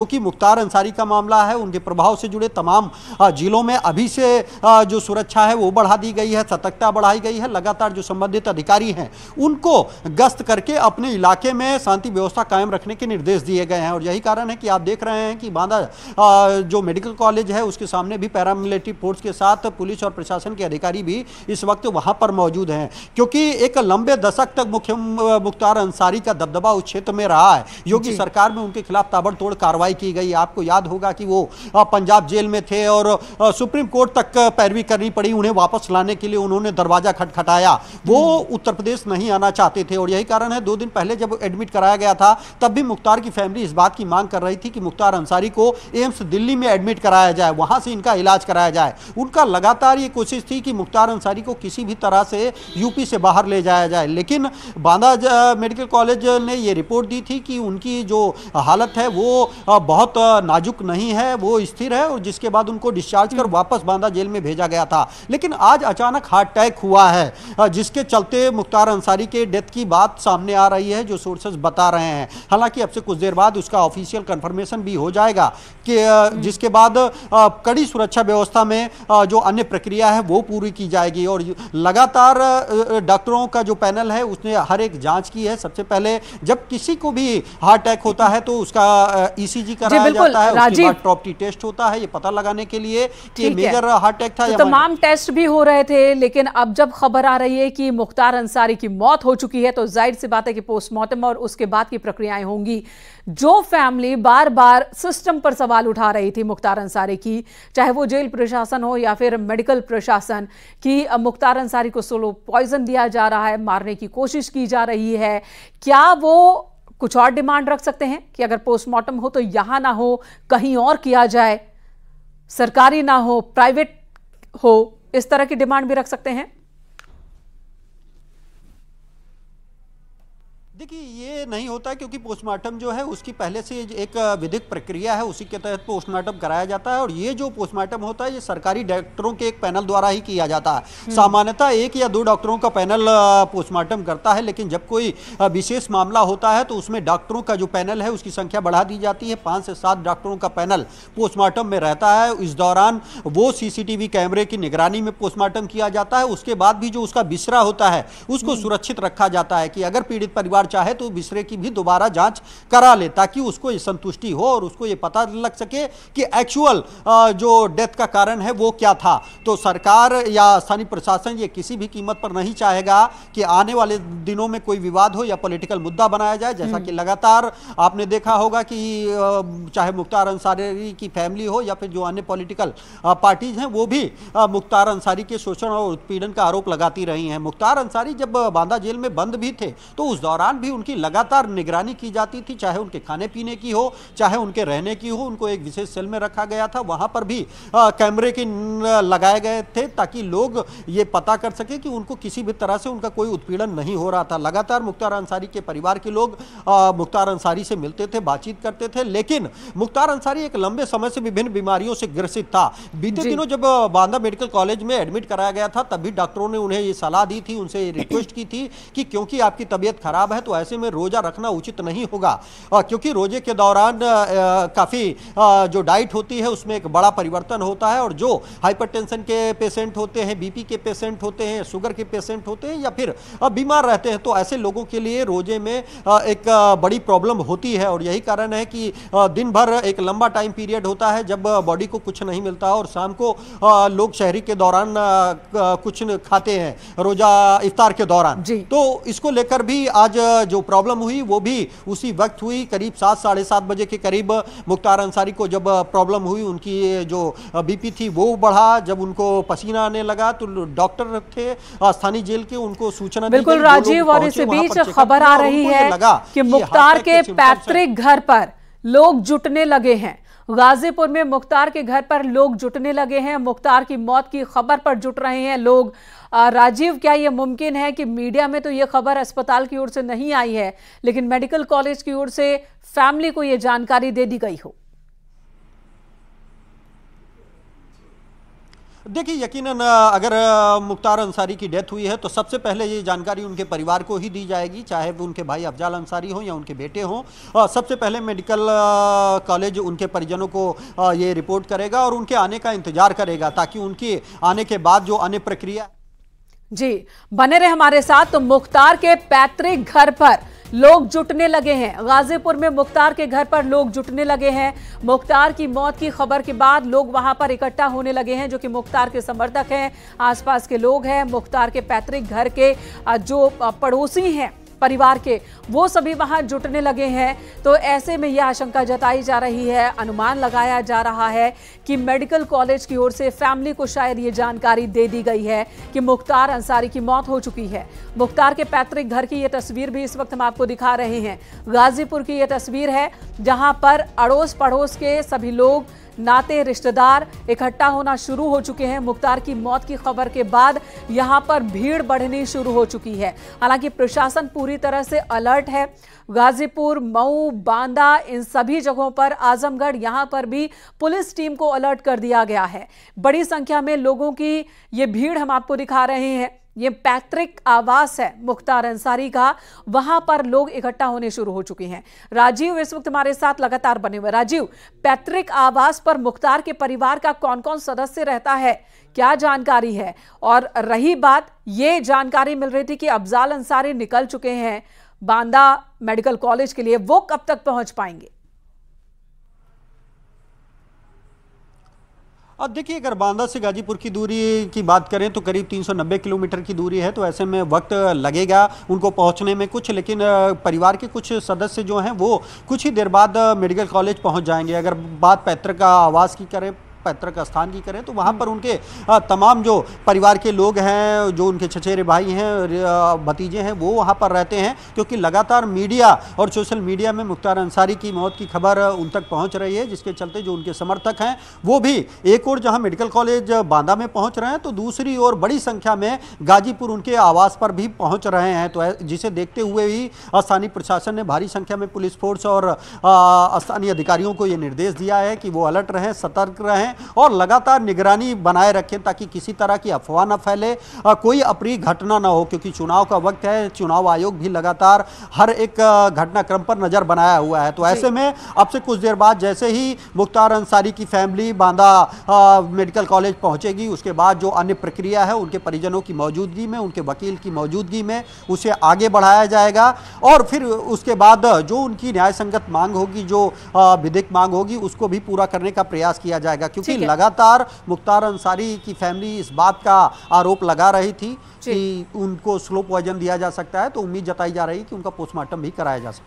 क्योंकि मुख्तार अंसारी का मामला है उनके प्रभाव से जुड़े तमाम जिलों में अभी से जो सुरक्षा है वो बढ़ा दी गई है सतर्कता बढ़ाई गई है लगातार जो संबंधित अधिकारी हैं उनको गश्त करके अपने इलाके में शांति व्यवस्था कायम रखने के निर्देश दिए गए हैं और यही कारण है कि आप देख रहे हैं कि बांदा जो मेडिकल कॉलेज है उसके सामने भी पैरामिलिट्री फोर्स के साथ पुलिस और प्रशासन के अधिकारी भी इस वक्त वहाँ पर मौजूद हैं क्योंकि एक लंबे दशक तक मुख्य मुख्तार अंसारी का दबदबा उस क्षेत्र में रहा है योगी सरकार में उनके खिलाफ ताबड़तोड़ कार्रवाई कार्रवाई की गई आपको याद होगा कि वो पंजाब जेल में थे और सुप्रीम कोर्ट तक पैरवी करनी पड़ी उन्हें वापस लाने के लिए उन्होंने दरवाजा खटखटाया वो हम्म। उत्तर प्रदेश नहीं आना चाहते थे और यही कारण है दो दिन पहले जब एडमिट कराया गया था तब भी मुख्तार की फैमिली इस बात की मांग कर रही थी कि मुख्तार अंसारी को एम्स दिल्ली में एडमिट कराया जाए वहां से इनका इलाज कराया जाए उनका लगातार ये कोशिश थी कि मुख्तार अंसारी को किसी भी तरह से यूपी से बाहर ले जाया जाए लेकिन बांदा मेडिकल कॉलेज ने ये रिपोर्ट दी थी कि उनकी जो हालत है वो बहुत नाजुक नहीं है वो स्थिर है और जिसके बाद उनको डिस्चार्ज कर हम्म। वापस बांदा जेल में भेजा गया था लेकिन आज अचानक हार्ट अटैक हुआ है जिसके चलते मुख्तार अंसारी के डेथ की बात सामने आ रही है जो सोर्सेज बता रहे हैं हालांकि अब से कुछ देर बाद उसका ऑफिशियल कंफर्मेशन भी हो जाएगा कि हम्म। जिसके बाद कड़ी सुरक्षा व्यवस्था में जो अन्य प्रक्रिया है वो पूरी की जाएगी और लगातार डॉक्टरों का जो पैनल है उसने हर एक जाँच की है सबसे पहले जब किसी को भी हार्ट अटैक होता हम्म। है तो उसका ई ईसीजी कराया जाता है उसके बाद प्रॉपर्टी टेस्ट होता है ये पता लगाने के लिए कि मेजर हार्ट अटैक था तो या तमाम टेस्ट भी हो रहे थे लेकिन अब जब खबर आ रही है कि मुख्तार अंसारी की मौत हो चुकी है तो जाहिर सी बात है कि पोस्टमार्टम और उसके बाद की प्रक्रियाएं होंगी जो फैमिली बार बार सिस्टम पर सवाल उठा रही थी मुख्तार अंसारी की चाहे वो जेल प्रशासन हो या फिर मेडिकल प्रशासन कि मुख्तार अंसारी को सोलो पॉइजन दिया जा रहा है मारने की कोशिश की जा रही है क्या वो कुछ और डिमांड रख सकते हैं कि अगर पोस्टमार्टम हो तो यहां ना हो कहीं और किया जाए सरकारी ना हो प्राइवेट हो इस तरह की डिमांड भी रख सकते हैं देखिए ये नहीं होता क्योंकि पोस्टमार्टम जो है उसकी पहले से एक विधिक प्रक्रिया है उसी के तहत पोस्टमार्टम कराया जाता है और ये जो पोस्टमार्टम होता है ये सरकारी डॉक्टरों के एक पैनल द्वारा ही किया जाता है हम्म। सामान्यतः एक या दो डॉक्टरों का पैनल पोस्टमार्टम करता है लेकिन जब कोई विशेष मामला होता है तो उसमें डॉक्टरों का जो पैनल है उसकी संख्या बढ़ा दी जाती है पाँच से सात डॉक्टरों का पैनल पोस्टमार्टम में रहता है इस दौरान वो सी कैमरे की निगरानी में पोस्टमार्टम किया जाता है उसके बाद भी जो उसका बिसरा होता है उसको हम्म। सुरक्षित रखा जाता है कि अगर पीड़ित परिवार सरकार चाहे तो बिसरे की भी दोबारा जांच करा ले ताकि उसको ये संतुष्टि हो और उसको ये पता लग सके कि एक्चुअल जो डेथ का कारण है वो क्या था तो सरकार या स्थानीय प्रशासन ये किसी भी कीमत पर नहीं चाहेगा कि आने वाले दिनों में कोई विवाद हो या पोलिटिकल मुद्दा बनाया जाए जैसा कि हम्म। लगातार आपने देखा होगा कि चाहे मुख्तार अंसारी की फैमिली हो या फिर जो अन्य पॉलिटिकल पार्टीज हैं वो भी मुख्तार अंसारी के शोषण और उत्पीड़न का आरोप लगाती रही हैं मुख्तार अंसारी जब बांदा जेल में बंद भी थे तो उस दौरान दौरान भी उनकी लगातार निगरानी की जाती थी चाहे उनके खाने पीने की हो चाहे उनके रहने की हो उनको एक विशेष सेल में रखा गया था वहाँ पर भी कैमरे के लगाए गए थे ताकि लोग ये पता कर सके कि उनको किसी भी तरह से उनका कोई उत्पीड़न नहीं हो रहा था लगातार मुख्तार अंसारी के परिवार के लोग मुख्तार अंसारी से मिलते थे बातचीत करते थे लेकिन मुख्तार अंसारी एक लंबे समय से विभिन्न बीमारियों से ग्रसित था बीते दिनों जब बांदा मेडिकल कॉलेज में एडमिट कराया गया था तभी डॉक्टरों ने उन्हें ये सलाह दी थी उनसे रिक्वेस्ट की थी कि क्योंकि आपकी तबीयत खराब है तो ऐसे में रोज़ा रखना उचित नहीं होगा क्योंकि रोजे के दौरान काफ़ी जो डाइट होती है उसमें एक बड़ा परिवर्तन होता है और जो हाइपरटेंशन के पेशेंट होते हैं बीपी के पेशेंट होते हैं शुगर के पेशेंट होते हैं या फिर बीमार रहते हैं तो ऐसे लोगों के लिए रोजे में एक बड़ी प्रॉब्लम होती है और यही कारण है कि दिन भर एक लंबा टाइम पीरियड होता है जब बॉडी को कुछ नहीं मिलता और शाम को लोग शहरी के दौरान कुछ खाते हैं रोजा इफ्तार के दौरान तो इसको लेकर भी आज जो प्रॉब्लम हुई वो भी उसी वक्त हुई करीब सात साढ़े सात बजे के करीब मुख्तार अंसारी को जब प्रॉब्लम हुई उनकी जो बीपी थी वो बढ़ा जब उनको पसीना आने लगा तो डॉक्टर थे स्थानीय जेल के उनको सूचना बिल्कुल राजीव और इसी बीच खबर आ रही है कि मुख्तार के पैतृक घर पर लोग जुटने लगे हैं गाजीपुर में मुख्तार के घर पर लोग जुटने लगे हैं मुख्तार की मौत की खबर पर जुट रहे हैं लोग राजीव क्या ये मुमकिन है कि मीडिया में तो ये खबर अस्पताल की ओर से नहीं आई है लेकिन मेडिकल कॉलेज की ओर से फैमिली को ये जानकारी दे दी गई हो देखिए यकीनन अगर मुख्तार अंसारी की डेथ हुई है तो सबसे पहले ये जानकारी उनके परिवार को ही दी जाएगी चाहे वो उनके भाई अफजाल अंसारी हों या उनके बेटे हों सबसे पहले मेडिकल कॉलेज उनके परिजनों को ये रिपोर्ट करेगा और उनके आने का इंतजार करेगा ताकि उनके आने के बाद जो अन्य प्रक्रिया जी बने रहे हमारे साथ तो मुख्तार के पैतृक घर पर लोग जुटने लगे हैं गाजीपुर में मुख्तार के घर पर लोग जुटने लगे हैं मुख्तार की मौत की खबर के बाद लोग वहां पर इकट्ठा होने लगे हैं जो कि मुख्तार के समर्थक हैं आसपास के लोग हैं मुख्तार के पैतृक घर के जो पड़ोसी हैं परिवार के वो सभी वहां जुटने लगे हैं तो ऐसे में यह आशंका जताई जा रही है अनुमान लगाया जा रहा है कि मेडिकल कॉलेज की ओर से फैमिली को शायद ये जानकारी दे दी गई है कि मुख्तार अंसारी की मौत हो चुकी है मुख्तार के पैतृक घर की ये तस्वीर भी इस वक्त हम आपको दिखा रहे हैं गाजीपुर की ये तस्वीर है जहां पर अड़ोस पड़ोस के सभी लोग नाते रिश्तेदार इकट्ठा होना शुरू हो चुके हैं मुख्तार की मौत की खबर के बाद यहां पर भीड़ बढ़नी शुरू हो चुकी है हालांकि प्रशासन पूरी तरह से अलर्ट है गाजीपुर मऊ बांदा इन सभी जगहों पर आजमगढ़ यहां पर भी पुलिस टीम को अलर्ट कर दिया गया है बड़ी संख्या में लोगों की ये भीड़ हम आपको दिखा रहे हैं ये पैतृक आवास है मुख्तार अंसारी का वहां पर लोग इकट्ठा होने शुरू हो चुके हैं राजीव इस वक्त हमारे साथ लगातार बने हुए राजीव पैतृक आवास पर मुख्तार के परिवार का कौन कौन सदस्य रहता है क्या जानकारी है और रही बात ये जानकारी मिल रही थी कि अफजाल अंसारी निकल चुके हैं बांदा मेडिकल कॉलेज के लिए वो कब तक पहुंच पाएंगे अब देखिए अगर बांदा से गाजीपुर की दूरी की बात करें तो करीब 390 किलोमीटर की दूरी है तो ऐसे में वक्त लगेगा उनको पहुंचने में कुछ लेकिन परिवार के कुछ सदस्य जो हैं वो कुछ ही देर बाद मेडिकल कॉलेज पहुंच जाएंगे अगर बात पैतृक आवास की करें पैतृक स्थान की करें तो वहाँ पर उनके तमाम जो परिवार के लोग हैं जो उनके छछेरे भाई हैं भतीजे हैं वो वहाँ पर रहते हैं क्योंकि लगातार मीडिया और सोशल मीडिया में मुख्तार अंसारी की मौत की खबर उन तक पहुँच रही है जिसके चलते जो उनके समर्थक हैं वो भी एक और जहाँ मेडिकल कॉलेज बांदा में पहुँच रहे हैं तो दूसरी ओर बड़ी संख्या में गाजीपुर उनके आवास पर भी पहुँच रहे हैं तो जिसे देखते हुए ही स्थानीय प्रशासन ने भारी संख्या में पुलिस फोर्स और स्थानीय अधिकारियों को ये निर्देश दिया है कि वो अलर्ट रहें सतर्क रहें और लगातार निगरानी बनाए रखें ताकि किसी तरह की अफवाह न फैले कोई अप्रिय घटना ना हो क्योंकि चुनाव का वक्त है चुनाव आयोग भी लगातार हर एक घटनाक्रम पर नज़र बनाया हुआ है तो ऐसे में अब से कुछ देर बाद जैसे ही मुख्तार अंसारी की फैमिली बांदा मेडिकल कॉलेज पहुंचेगी उसके बाद जो अन्य प्रक्रिया है उनके परिजनों की मौजूदगी में उनके वकील की मौजूदगी में उसे आगे बढ़ाया जाएगा और फिर उसके बाद जो उनकी न्याय संगत मांग होगी जो विधिक मांग होगी उसको भी पूरा करने का प्रयास किया जाएगा क्योंकि क्योंकि लगातार मुख्तार अंसारी की फैमिली इस बात का आरोप लगा रही थी कि उनको स्लो पॉइजन दिया जा सकता है तो उम्मीद जताई जा रही है कि उनका पोस्टमार्टम भी कराया जा सकता है